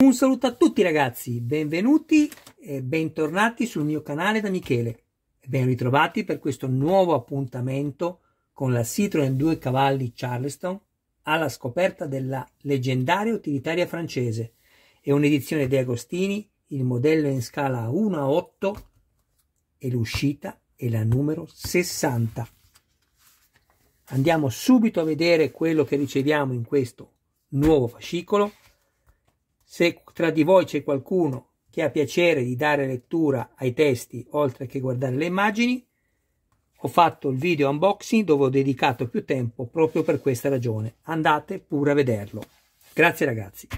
Un saluto a tutti ragazzi, benvenuti e bentornati sul mio canale da Michele. Ben ritrovati per questo nuovo appuntamento con la Citroën 2 cavalli Charleston alla scoperta della leggendaria utilitaria francese. È un'edizione di Agostini, il modello in scala 1 a 8 e l'uscita è la numero 60. Andiamo subito a vedere quello che riceviamo in questo nuovo fascicolo se tra di voi c'è qualcuno che ha piacere di dare lettura ai testi oltre che guardare le immagini, ho fatto il video unboxing dove ho dedicato più tempo proprio per questa ragione. Andate pure a vederlo. Grazie ragazzi.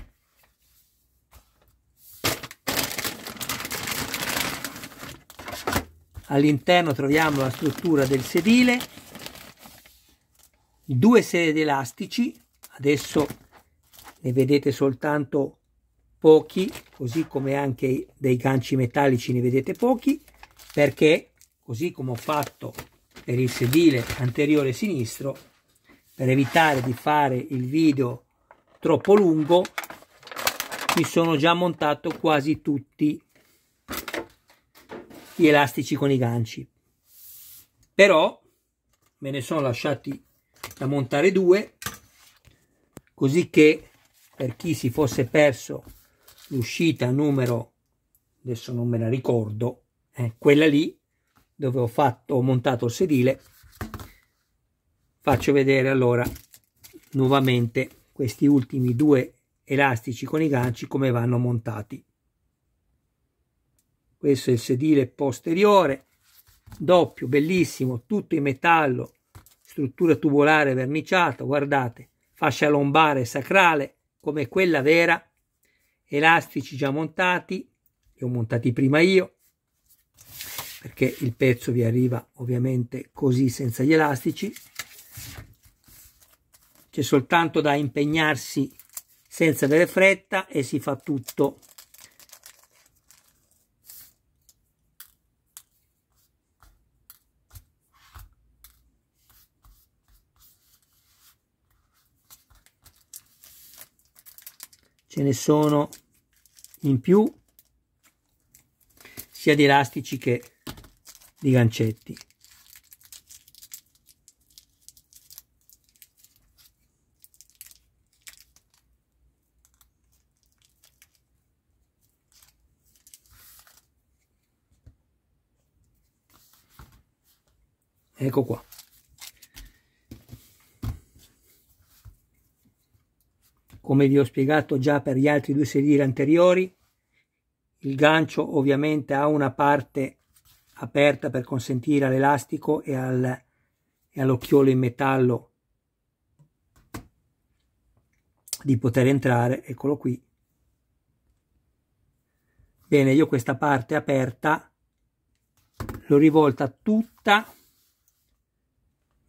All'interno troviamo la struttura del sedile, due serie elastici, adesso ne vedete soltanto pochi, così come anche dei ganci metallici ne vedete pochi, perché così come ho fatto per il sedile anteriore sinistro, per evitare di fare il video troppo lungo, mi sono già montato quasi tutti gli elastici con i ganci. Però me ne sono lasciati da montare due, così che per chi si fosse perso l'uscita numero, adesso non me la ricordo, eh, quella lì dove ho, fatto, ho montato il sedile, faccio vedere allora nuovamente questi ultimi due elastici con i ganci come vanno montati. Questo è il sedile posteriore, doppio, bellissimo, tutto in metallo, struttura tubolare verniciata, guardate, fascia lombare sacrale come quella vera elastici già montati, li ho montati prima io, perché il pezzo vi arriva ovviamente così senza gli elastici, c'è soltanto da impegnarsi senza avere fretta e si fa tutto. Ce ne sono in più sia di elastici che di gancetti. Ecco qua. come vi ho spiegato già per gli altri due sedili anteriori. Il gancio ovviamente ha una parte aperta per consentire all'elastico e, al, e all'occhiolo in metallo di poter entrare, eccolo qui. Bene, io questa parte aperta l'ho rivolta tutta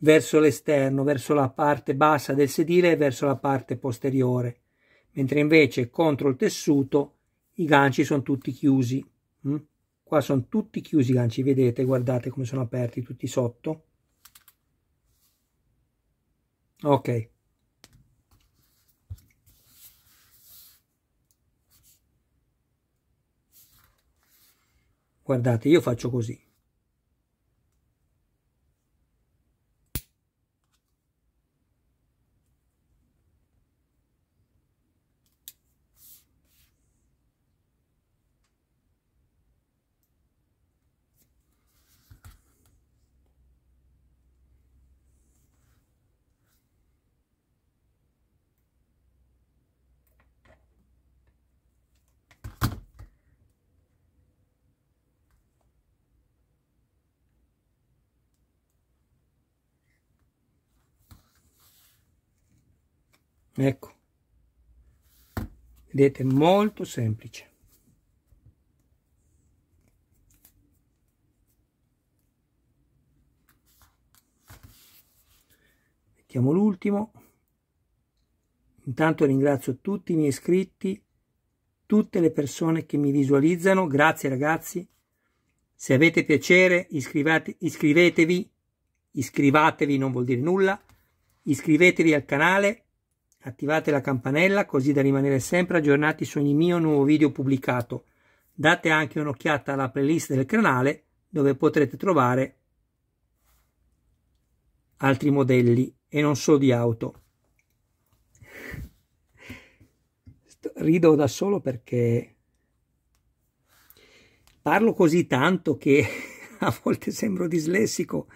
verso l'esterno, verso la parte bassa del sedile e verso la parte posteriore, mentre invece contro il tessuto i ganci sono tutti chiusi. Mm? Qua sono tutti chiusi i ganci, vedete, guardate come sono aperti tutti sotto. Ok. Guardate, io faccio così. ecco vedete molto semplice mettiamo l'ultimo intanto ringrazio tutti i miei iscritti tutte le persone che mi visualizzano grazie ragazzi se avete piacere iscrivetevi iscrivetevi non vuol dire nulla iscrivetevi al canale Attivate la campanella così da rimanere sempre aggiornati su ogni mio nuovo video pubblicato. Date anche un'occhiata alla playlist del canale dove potrete trovare altri modelli e non solo di auto. Rido da solo perché parlo così tanto che a volte sembro dislessico.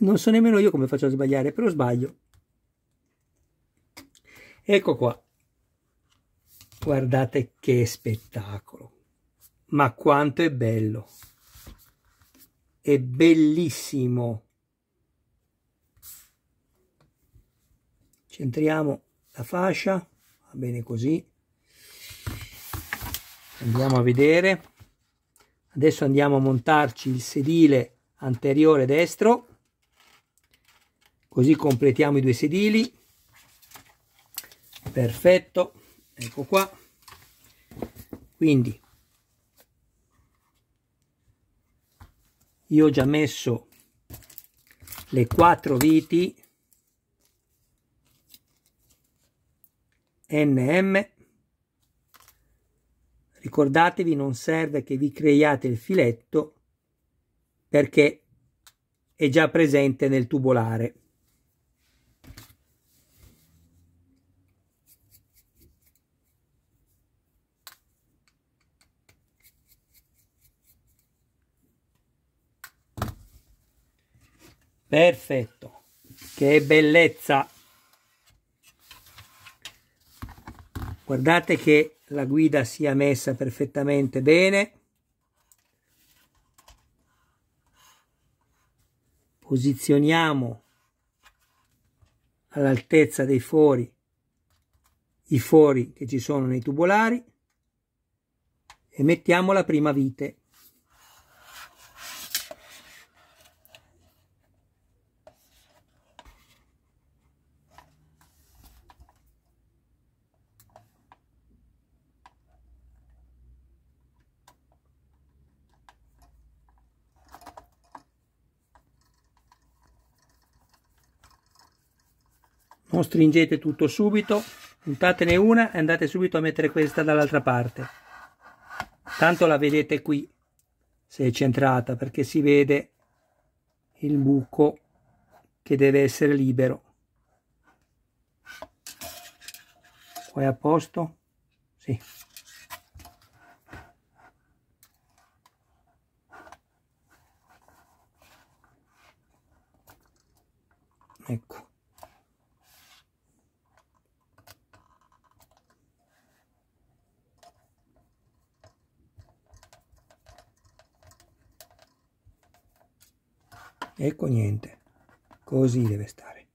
Non so nemmeno io come faccio a sbagliare, però sbaglio. Ecco qua. Guardate che spettacolo. Ma quanto è bello. È bellissimo. Centriamo la fascia, va bene così. Andiamo a vedere. Adesso andiamo a montarci il sedile anteriore destro, così completiamo i due sedili perfetto ecco qua quindi io ho già messo le quattro viti nm ricordatevi non serve che vi creiate il filetto perché è già presente nel tubolare perfetto che bellezza guardate che la guida sia messa perfettamente bene posizioniamo all'altezza dei fori i fori che ci sono nei tubolari e mettiamo la prima vite non stringete tutto subito buttatene una e andate subito a mettere questa dall'altra parte tanto la vedete qui se è centrata perché si vede il buco che deve essere libero qua è a posto? sì ecco Ecco niente. Così deve stare.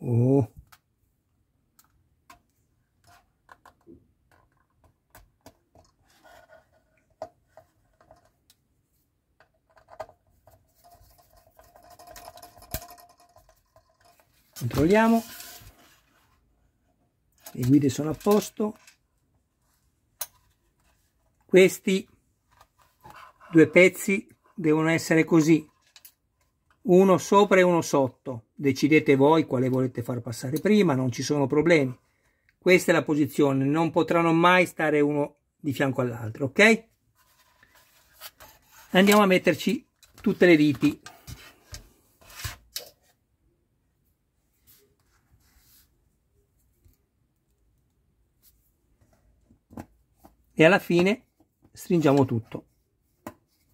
Oh. Controlliamo. Le guide sono a posto questi due pezzi devono essere così uno sopra e uno sotto decidete voi quale volete far passare prima non ci sono problemi questa è la posizione non potranno mai stare uno di fianco all'altro ok andiamo a metterci tutte le viti e alla fine stringiamo tutto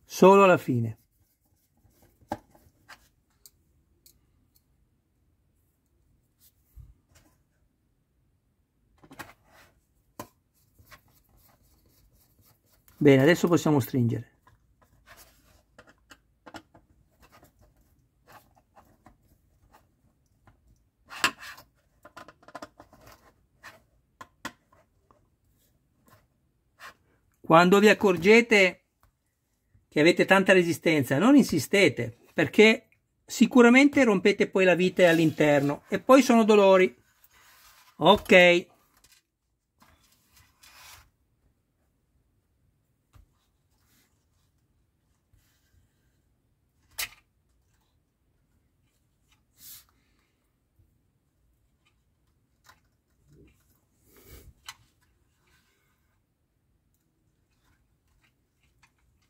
solo alla fine bene adesso possiamo stringere Quando vi accorgete che avete tanta resistenza, non insistete, perché sicuramente rompete poi la vite all'interno e poi sono dolori. Ok,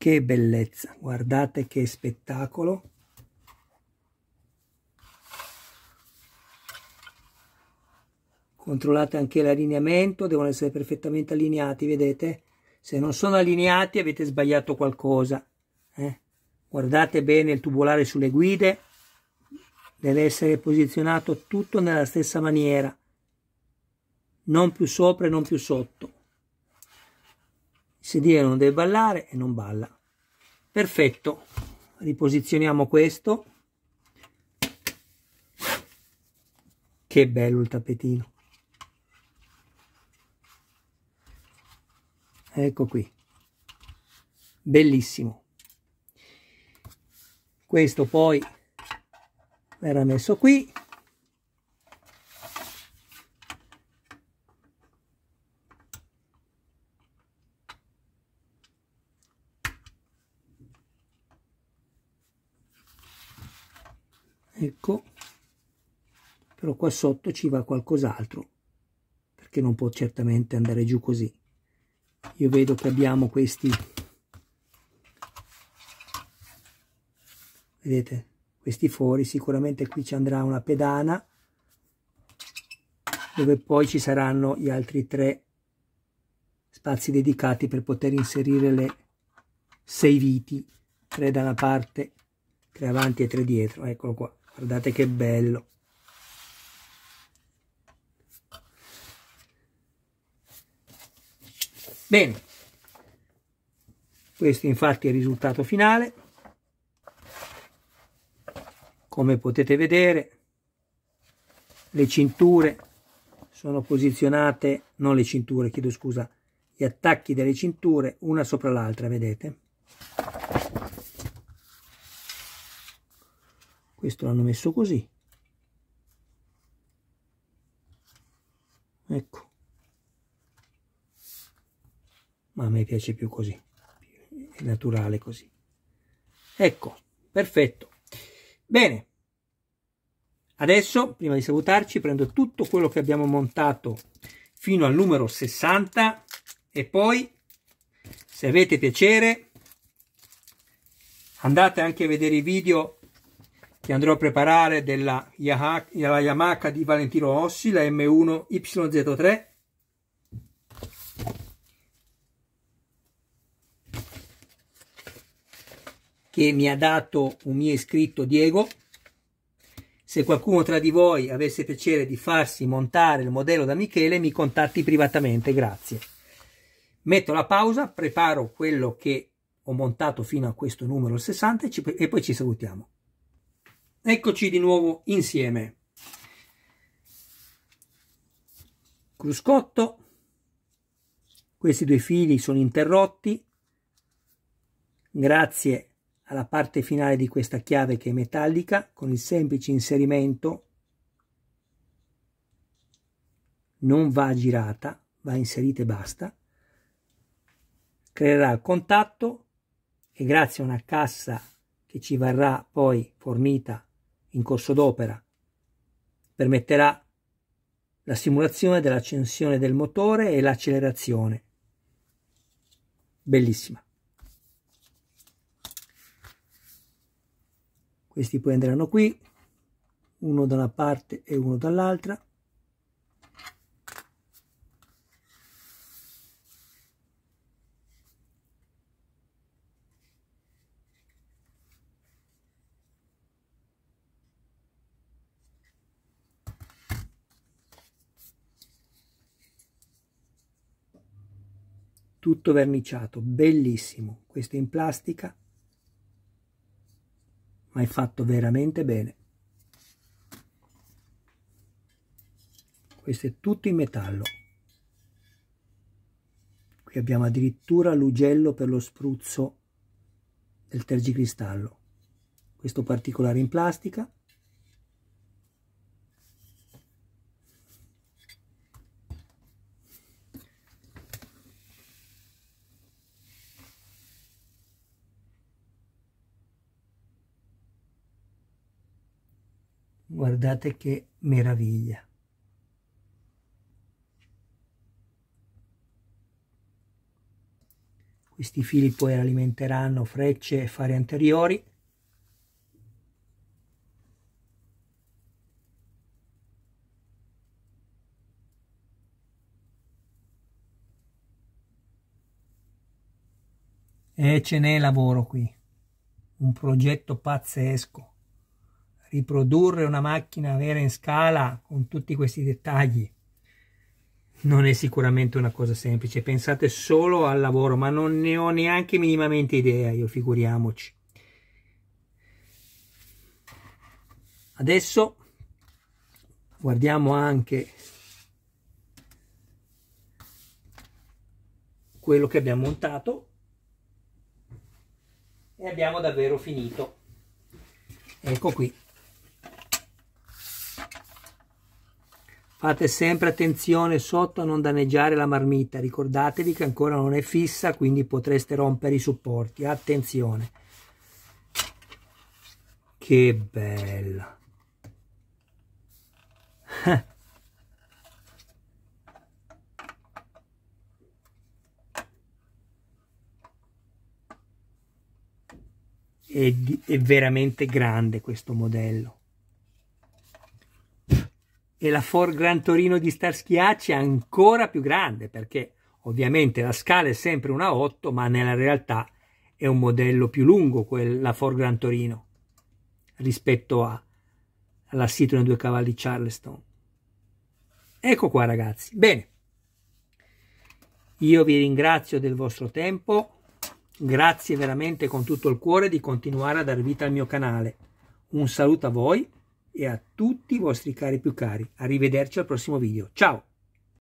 Che bellezza, guardate che spettacolo. Controllate anche l'allineamento, devono essere perfettamente allineati, vedete? Se non sono allineati avete sbagliato qualcosa. Eh? Guardate bene il tubolare sulle guide, deve essere posizionato tutto nella stessa maniera, non più sopra e non più sotto si dia non deve ballare e non balla perfetto riposizioniamo questo che bello il tappetino ecco qui bellissimo questo poi verrà messo qui ecco però qua sotto ci va qualcos'altro perché non può certamente andare giù così io vedo che abbiamo questi vedete questi fori sicuramente qui ci andrà una pedana dove poi ci saranno gli altri tre spazi dedicati per poter inserire le sei viti tre da una parte tre avanti e tre dietro eccolo qua guardate che bello bene questo infatti è il risultato finale come potete vedere le cinture sono posizionate non le cinture chiedo scusa gli attacchi delle cinture una sopra l'altra vedete questo l'hanno messo così ecco ma a me piace più così è naturale così ecco perfetto bene adesso prima di salutarci prendo tutto quello che abbiamo montato fino al numero 60 e poi se avete piacere andate anche a vedere i video che andrò a preparare della Yamaha di Valentino Ossi, la M1 YZ3. che mi ha dato un mio iscritto Diego. Se qualcuno tra di voi avesse piacere di farsi montare il modello da Michele, mi contatti privatamente, grazie. Metto la pausa, preparo quello che ho montato fino a questo numero 60 e poi ci salutiamo. Eccoci di nuovo insieme. Cruscotto, questi due fili sono interrotti grazie alla parte finale di questa chiave che è metallica con il semplice inserimento non va girata, va inserita e basta, creerà il contatto e grazie a una cassa che ci verrà poi fornita in corso d'opera. Permetterà la simulazione dell'accensione del motore e l'accelerazione. Bellissima. Questi poi andranno qui, uno da una parte e uno dall'altra. tutto verniciato, bellissimo, questo in plastica, ma è fatto veramente bene. Questo è tutto in metallo. Qui abbiamo addirittura l'ugello per lo spruzzo del tergicristallo. Questo particolare in plastica, guardate che meraviglia. Questi fili poi alimenteranno frecce e fari anteriori. E ce n'è lavoro qui, un progetto pazzesco riprodurre una macchina vera in scala con tutti questi dettagli non è sicuramente una cosa semplice. Pensate solo al lavoro, ma non ne ho neanche minimamente idea, io figuriamoci. Adesso guardiamo anche quello che abbiamo montato e abbiamo davvero finito. Ecco qui. Fate sempre attenzione sotto a non danneggiare la marmitta, ricordatevi che ancora non è fissa, quindi potreste rompere i supporti. Attenzione. Che bella. è, veramente grande questo modello e la Ford Gran Torino di Starschiacci è ancora più grande perché ovviamente la scala è sempre una 8 ma nella realtà è un modello più lungo quella Ford Gran Torino rispetto a, alla Citroen 2 cavalli Charleston ecco qua ragazzi bene io vi ringrazio del vostro tempo grazie veramente con tutto il cuore di continuare a dar vita al mio canale un saluto a voi e a tutti i vostri cari più cari. Arrivederci al prossimo video. Ciao!